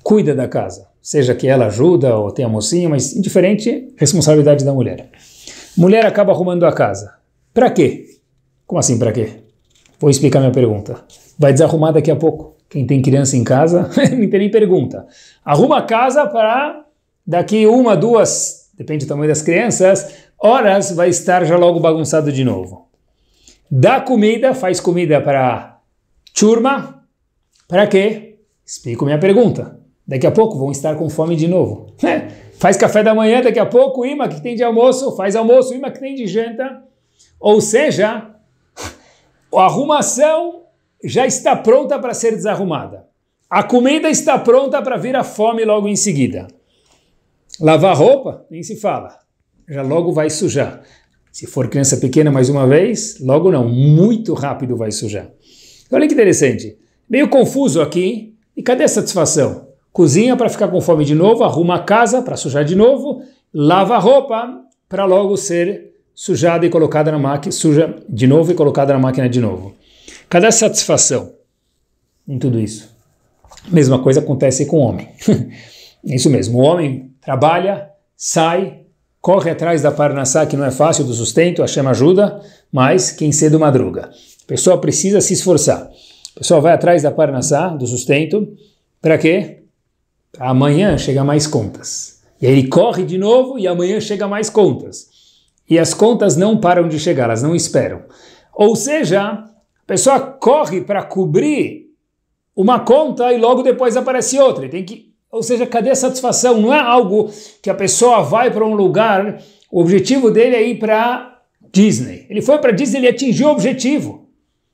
cuida da casa, seja que ela ajuda ou tenha mocinha, mas indiferente, responsabilidade da mulher. Mulher acaba arrumando a casa. Para quê? Como assim para quê? Vou explicar minha pergunta. Vai desarrumar daqui a pouco. Quem tem criança em casa, não tem nem pergunta. Arruma a casa para daqui uma, duas, depende do tamanho das crianças, horas vai estar já logo bagunçado de novo. Dá comida, faz comida para turma. Para quê? Explico minha pergunta daqui a pouco vão estar com fome de novo. faz café da manhã, daqui a pouco, ima que tem de almoço, faz almoço, ima que tem de janta. Ou seja, a arrumação já está pronta para ser desarrumada. A comida está pronta para vir a fome logo em seguida. Lavar roupa, nem se fala, já logo vai sujar. Se for criança pequena, mais uma vez, logo não, muito rápido vai sujar. Olha que interessante, meio confuso aqui, e cadê a satisfação? cozinha para ficar com fome de novo, arruma a casa para sujar de novo, lava a roupa para logo ser sujada e colocada na máquina, suja de novo e colocada na máquina de novo. Cadê a satisfação em tudo isso? Mesma coisa acontece com o homem. isso mesmo, o homem trabalha, sai, corre atrás da parnassá, que não é fácil, do sustento, a chama ajuda, mas quem cedo madruga. A pessoa precisa se esforçar. A pessoa vai atrás da parnassá, do sustento, para quê? amanhã chega mais contas. E aí ele corre de novo e amanhã chega mais contas. E as contas não param de chegar, elas não esperam. Ou seja, a pessoa corre para cobrir uma conta e logo depois aparece outra. tem que, ou seja, cadê a satisfação? Não é algo que a pessoa vai para um lugar, o objetivo dele é ir para Disney. Ele foi para Disney, ele atingiu o objetivo.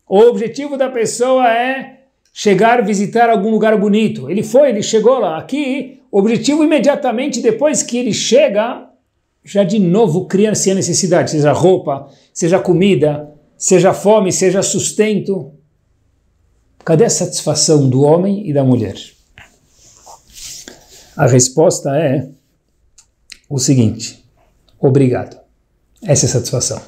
O objetivo da pessoa é chegar, visitar algum lugar bonito. Ele foi, ele chegou lá. Aqui, objetivo imediatamente depois que ele chega, já de novo cria-se a necessidade, seja roupa, seja comida, seja fome, seja sustento. Cadê a satisfação do homem e da mulher? A resposta é o seguinte: obrigado. Essa é a satisfação.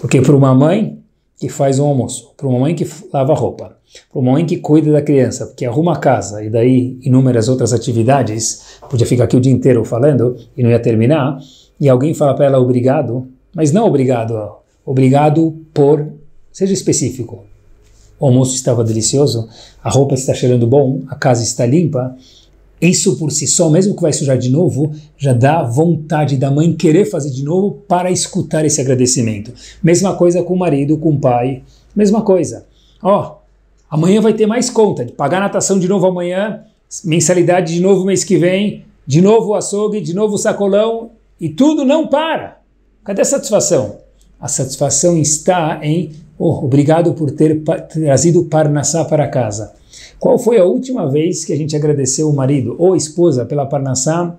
Porque para uma mãe, que faz um almoço, para uma mãe que lava roupa, para uma mãe que cuida da criança, que arruma a casa e daí inúmeras outras atividades, podia ficar aqui o dia inteiro falando e não ia terminar, e alguém fala para ela obrigado, mas não obrigado, obrigado por, seja específico. O almoço estava delicioso, a roupa está cheirando bom, a casa está limpa, isso por si só, mesmo que vai sujar de novo, já dá vontade da mãe querer fazer de novo para escutar esse agradecimento. Mesma coisa com o marido, com o pai, mesma coisa. Ó, oh, amanhã vai ter mais conta, de pagar natação de novo amanhã, mensalidade de novo mês que vem, de novo açougue, de novo sacolão, e tudo não para. Cadê a satisfação? A satisfação está em, oh, obrigado por ter trazido Parnassá para casa. Qual foi a última vez que a gente agradeceu o marido ou esposa pela parnassá,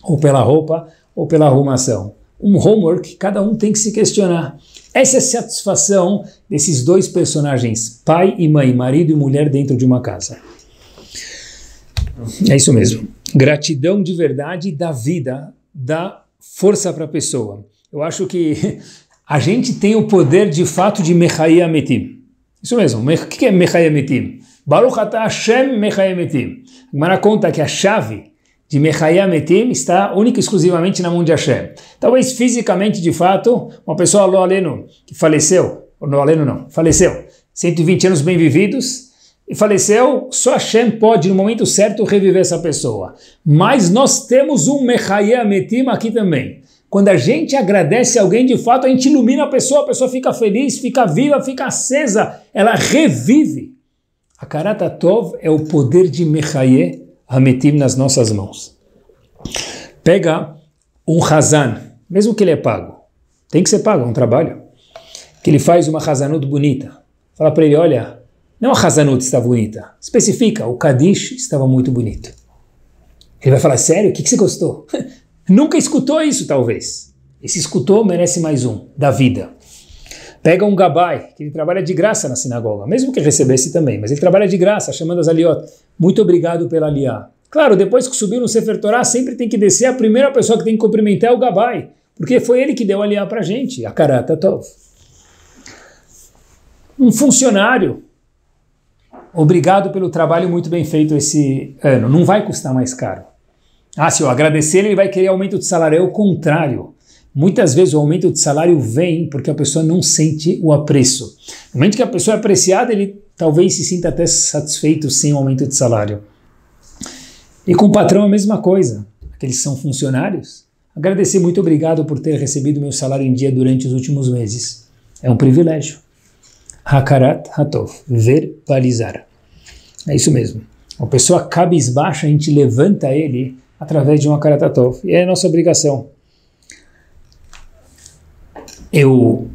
ou pela roupa, ou pela arrumação? Um homework, cada um tem que se questionar. Essa é a satisfação desses dois personagens, pai e mãe, marido e mulher dentro de uma casa. É isso mesmo. Gratidão de verdade da vida, dá força para a pessoa. Eu acho que a gente tem o poder de fato de Mechai Ametim. Isso mesmo. O que é Mechayemetim? Baruch atah Hashem Mechayemetim. Mara conta que a chave de Mechayemetim está única e exclusivamente na mão de Hashem. Talvez fisicamente, de fato, uma pessoa, Lo Aleno, que faleceu, ou Lo Aleno não, faleceu, 120 anos bem vividos, e faleceu, só Hashem pode, no momento certo, reviver essa pessoa. Mas nós temos um Mechayemetim aqui também. Quando a gente agradece alguém, de fato, a gente ilumina a pessoa, a pessoa fica feliz, fica viva, fica acesa, ela revive. A Karatatov é o poder de Mechaye Hametim nas nossas mãos. Pega um Hazan, mesmo que ele é pago, tem que ser pago, é um trabalho, que ele faz uma Hazanut bonita. Fala para ele, olha, não a Hazanut está bonita, especifica, o Kadish estava muito bonito. Ele vai falar, sério? O que, que você gostou? Nunca escutou isso, talvez. E se escutou, merece mais um, da vida. Pega um gabai, que ele trabalha de graça na sinagoga, mesmo que recebesse também, mas ele trabalha de graça, chamando as aliot. Muito obrigado pela aliá. Claro, depois que subiu no Sefer Torah, sempre tem que descer, a primeira pessoa que tem que cumprimentar é o gabai, porque foi ele que deu aliá para gente, a Karata Tov. Um funcionário, obrigado pelo trabalho muito bem feito esse ano, não vai custar mais caro. Ah, se eu agradecer, ele vai querer aumento de salário. É o contrário. Muitas vezes o aumento de salário vem porque a pessoa não sente o apreço. No momento que a pessoa é apreciada, ele talvez se sinta até satisfeito sem o aumento de salário. E com o patrão é a mesma coisa. Aqueles são funcionários. Agradecer muito obrigado por ter recebido meu salário em dia durante os últimos meses. É um privilégio. Hakarat Hatov, verbalizar. É isso mesmo. Uma pessoa cabisbaixa, a gente levanta ele através de uma Karatatov. E é nossa obrigação. Eu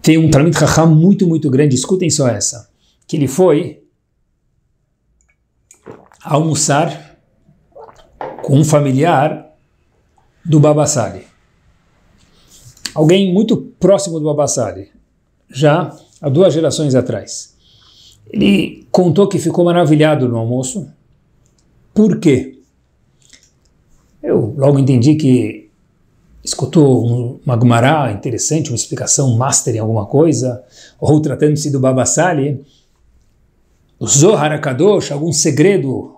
tenho um Talmud Raham muito, muito grande, escutem só essa, que ele foi almoçar com um familiar do Babassari. Alguém muito próximo do Babassari, já há duas gerações atrás. Ele contou que ficou maravilhado no almoço. Por quê? Eu logo entendi que escutou um, uma Gumará interessante, uma explicação master em alguma coisa, ou tratando-se do Baba o Zohar Akadosh, algum segredo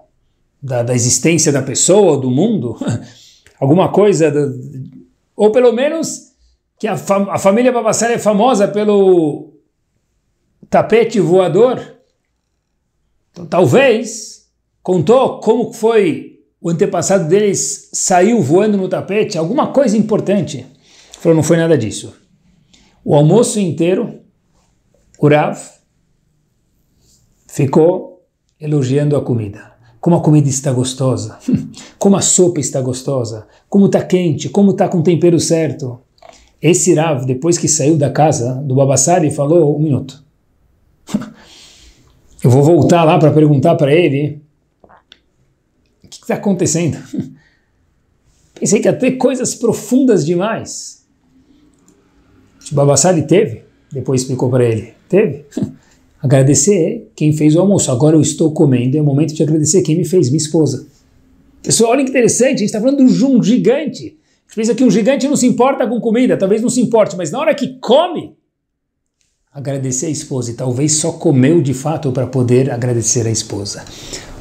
da, da existência da pessoa, do mundo, alguma coisa, do, ou pelo menos que a, fam a família Baba é famosa pelo tapete voador. Então, talvez contou como foi o antepassado deles saiu voando no tapete, alguma coisa importante. Ele falou, não foi nada disso. O almoço inteiro, Urav ficou elogiando a comida. Como a comida está gostosa, como a sopa está gostosa, como está quente, como está com o tempero certo. Esse Rav, depois que saiu da casa do Babassari, falou: um minuto. Eu vou voltar lá para perguntar para ele está é acontecendo? Pensei que ia ter coisas profundas demais. O Babasali teve, depois explicou para ele. Teve? Agradecer quem fez o almoço. Agora eu estou comendo, é o momento de agradecer quem me fez, minha esposa. Pessoal, olha que interessante, a gente está falando de um gigante. A gente pensa que um gigante não se importa com comida, talvez não se importe, mas na hora que come, agradecer a esposa. E talvez só comeu de fato para poder agradecer a esposa.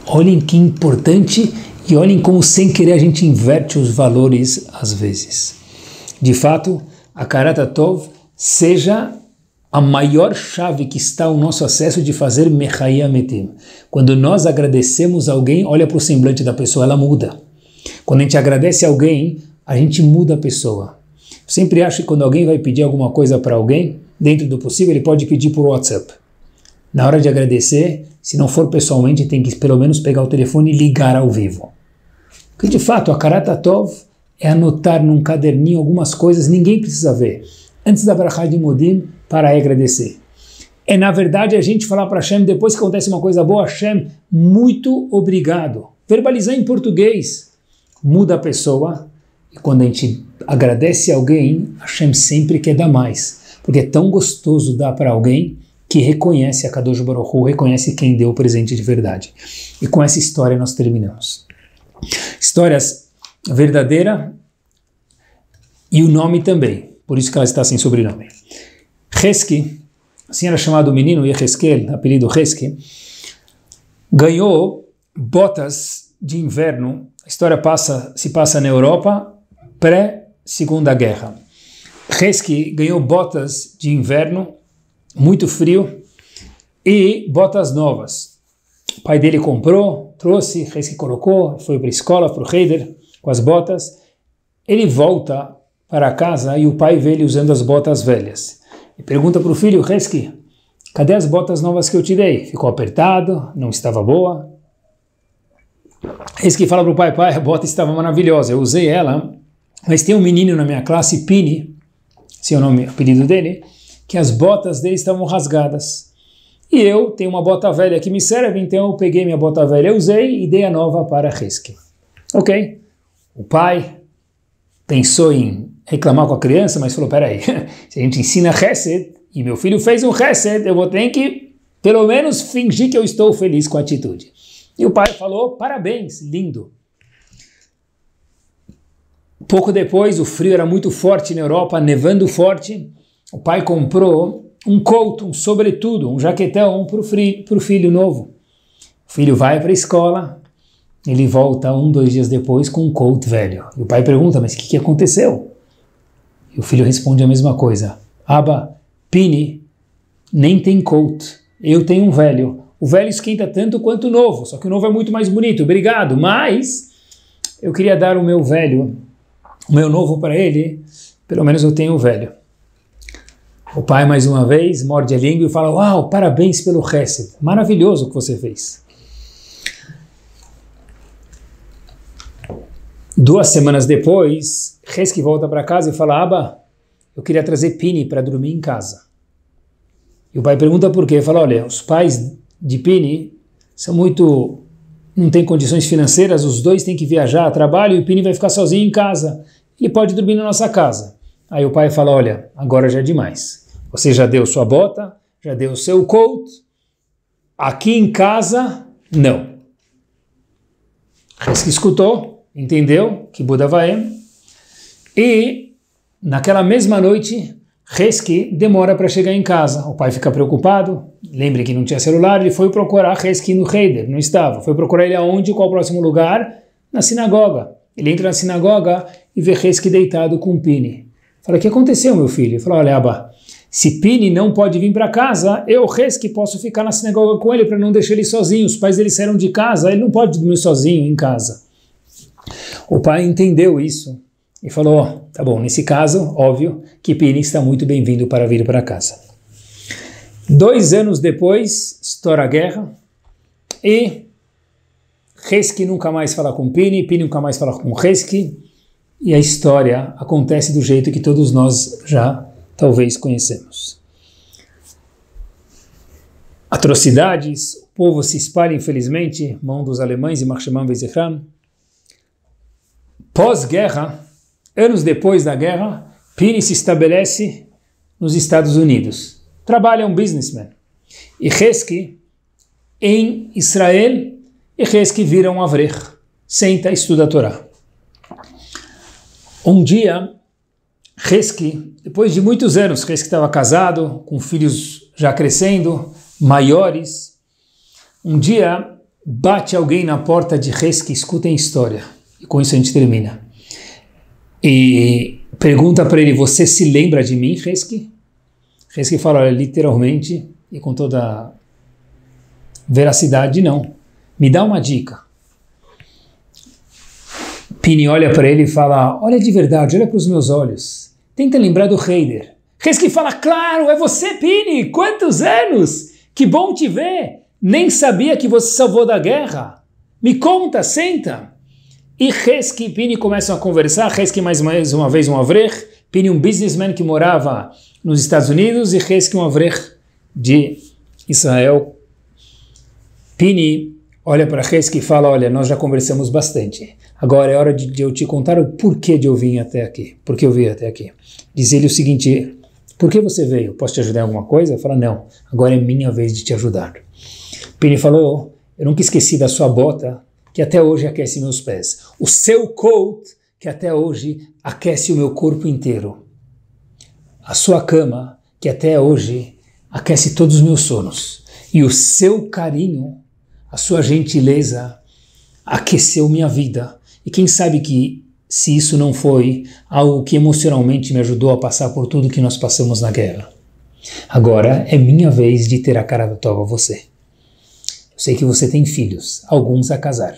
Olhem que importante e olhem como, sem querer, a gente inverte os valores às vezes. De fato, a Tov seja a maior chave que está o nosso acesso de fazer Mechayametim. Quando nós agradecemos alguém, olha para o semblante da pessoa, ela muda. Quando a gente agradece alguém, a gente muda a pessoa. Eu sempre acho que quando alguém vai pedir alguma coisa para alguém, dentro do possível, ele pode pedir por WhatsApp. Na hora de agradecer, se não for pessoalmente, tem que pelo menos pegar o telefone e ligar ao vivo. Que de fato, a Karatatov é anotar num caderninho algumas coisas ninguém precisa ver. Antes da Brachá de Modim, para agradecer. É, na verdade, a gente falar para Hashem, depois que acontece uma coisa boa, Hashem, muito obrigado. Verbalizar em português muda a pessoa. E quando a gente agradece alguém, Hashem sempre quer dar mais. Porque é tão gostoso dar para alguém que reconhece a Kadosh Baruch Hu, reconhece quem deu o presente de verdade. E com essa história nós terminamos. Histórias verdadeira e o nome também. Por isso que ela está sem sobrenome. Reski, assim era chamado o menino, Yeheskel, é apelido Reski, ganhou botas de inverno. A história passa, se passa na Europa pré-Segunda Guerra. Reski ganhou botas de inverno, muito frio, e botas novas. O pai dele comprou, trouxe, Reis que colocou, foi para a escola, para o Heider, com as botas. Ele volta para casa e o pai vê ele usando as botas velhas. E pergunta para o filho, Reski, cadê as botas novas que eu te dei? Ficou apertado, não estava boa. Reski fala para o pai, pai, a bota estava maravilhosa, eu usei ela, mas tem um menino na minha classe, Pini, seu é nome, apelido dele, que as botas dele estavam rasgadas. E eu tenho uma bota velha que me serve, então eu peguei minha bota velha, usei e dei a nova para Heskel. Ok. O pai pensou em reclamar com a criança, mas falou, peraí, se a gente ensina Hesed e meu filho fez um Hesed, eu vou ter que, pelo menos, fingir que eu estou feliz com a atitude. E o pai falou, parabéns, lindo. Pouco depois, o frio era muito forte na Europa, nevando forte. O pai comprou um coat, um sobretudo, um jaquetão, um para o filho, filho novo. O filho vai para a escola, ele volta um, dois dias depois com um coat velho. E o pai pergunta, mas o que, que aconteceu? E o filho responde a mesma coisa. Aba, Pini, nem tem coat. Eu tenho um velho. O velho esquenta tanto quanto o novo, só que o novo é muito mais bonito, obrigado. Mas eu queria dar o meu velho, o meu novo para ele, pelo menos eu tenho o velho. O pai, mais uma vez, morde a língua e fala: Uau, parabéns pelo Hesed. Maravilhoso o que você fez. Duas semanas depois, Hesed volta para casa e fala: Aba, eu queria trazer Pini para dormir em casa. E o pai pergunta por quê. Ele fala: Olha, os pais de Pini são muito. não têm condições financeiras, os dois têm que viajar a trabalho e o Pini vai ficar sozinho em casa. Ele pode dormir na nossa casa. Aí o pai fala: Olha, agora já é demais. Você já deu sua bota, já deu seu coat. Aqui em casa, não. Reski escutou, entendeu que Buda vai. E naquela mesma noite, Reski demora para chegar em casa. O pai fica preocupado. Lembre que não tinha celular. Ele foi procurar Reski no Heider, não estava. Foi procurar ele aonde? Qual o próximo lugar? Na sinagoga. Ele entra na sinagoga e vê Reski deitado com Pini. Falei, o que aconteceu, meu filho? Ele falou, olha, Abba, se Pini não pode vir para casa, eu, Reski que posso ficar na sinagoga com ele para não deixar ele sozinho. Os pais dele saíram de casa, ele não pode dormir sozinho em casa. O pai entendeu isso e falou, tá bom, nesse caso, óbvio, que Pini está muito bem-vindo para vir para casa. Dois anos depois, estoura a guerra e Reski nunca mais fala com Pini, Pini nunca mais fala com Reski e a história acontece do jeito que todos nós já talvez conhecemos. Atrocidades, o povo se espalha, infelizmente, mão dos alemães e Marchemann Weizsäcker. Pós-guerra, anos depois da guerra, Pini se estabelece nos Estados Unidos. Trabalha um businessman. E Hesky, em Israel, E Hesky vira um avrer, senta e estuda a Torá. Um dia, Reski, depois de muitos anos, Reski estava casado, com filhos já crescendo, maiores. Um dia, bate alguém na porta de Reski, escutem a história. E com isso a gente termina. E pergunta para ele: Você se lembra de mim, Reski? Reski fala: Olha, literalmente, e com toda veracidade, não. Me dá uma dica. Pini olha para ele e fala: Olha de verdade, olha para os meus olhos. Tenta lembrar do Heider. Reski fala: Claro, é você, Pini! Quantos anos! Que bom te ver! Nem sabia que você salvou da guerra. Me conta, senta. E Reski e Pini começam a conversar. Reski mais, mais uma vez um Avrer. Pini um businessman que morava nos Estados Unidos e Reski um Avrer de Israel. Pini olha para Reis que fala: Olha, nós já conversamos bastante. Agora é hora de, de eu te contar o porquê de eu vim até aqui. Por que eu vim até aqui? Diz ele o seguinte: Por que você veio? Posso te ajudar em alguma coisa? Fala: Não, agora é minha vez de te ajudar. Pini falou: Eu nunca esqueci da sua bota, que até hoje aquece meus pés. O seu coat, que até hoje aquece o meu corpo inteiro. A sua cama, que até hoje aquece todos os meus sonos. E o seu carinho, a sua gentileza aqueceu minha vida. E quem sabe que se isso não foi algo que emocionalmente me ajudou a passar por tudo que nós passamos na guerra. Agora é minha vez de ter a cara da tal a você. Eu sei que você tem filhos, alguns a casar.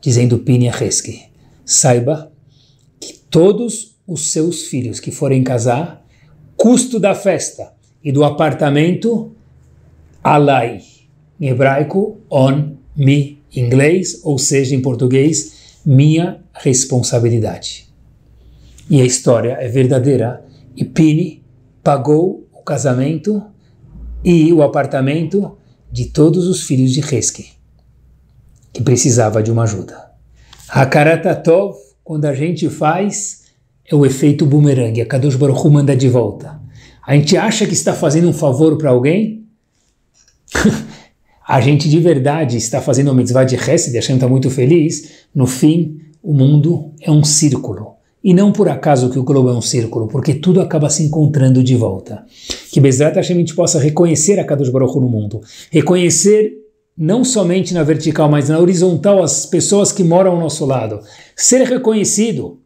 Dizendo Pini Reski, saiba que todos os seus filhos que forem casar, custo da festa e do apartamento, alai em hebraico, on me, em inglês, ou seja, em português, minha responsabilidade. E a história é verdadeira. E Pini pagou o casamento e o apartamento de todos os filhos de Reski, que precisava de uma ajuda. Hakaratatov, quando a gente faz, é o efeito bumerangue. A Kadosh Baruch manda de volta. A gente acha que está fazendo um favor para alguém, a gente de verdade está fazendo uma mitzvah de Hesed, Hashem está muito feliz, no fim, o mundo é um círculo. E não por acaso que o globo é um círculo, porque tudo acaba se encontrando de volta. Que Bezerra Hashem a gente possa reconhecer a Kadosh Baruch no mundo. Reconhecer não somente na vertical, mas na horizontal as pessoas que moram ao nosso lado. Ser reconhecido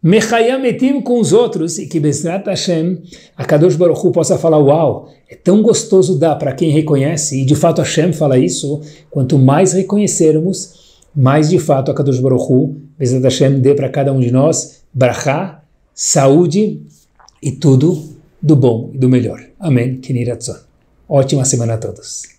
Mechayametim com os outros e que Bezrat Hashem, a Kadosh Baruch Hu possa falar, uau, é tão gostoso dar para quem reconhece, e de fato Hashem fala isso, quanto mais reconhecermos, mais de fato a Kadosh Baruch Hu, Bezrat Hashem, dê para cada um de nós brachá, saúde e tudo do bom e do melhor. Amém. Kiniratson. Ótima semana a todos.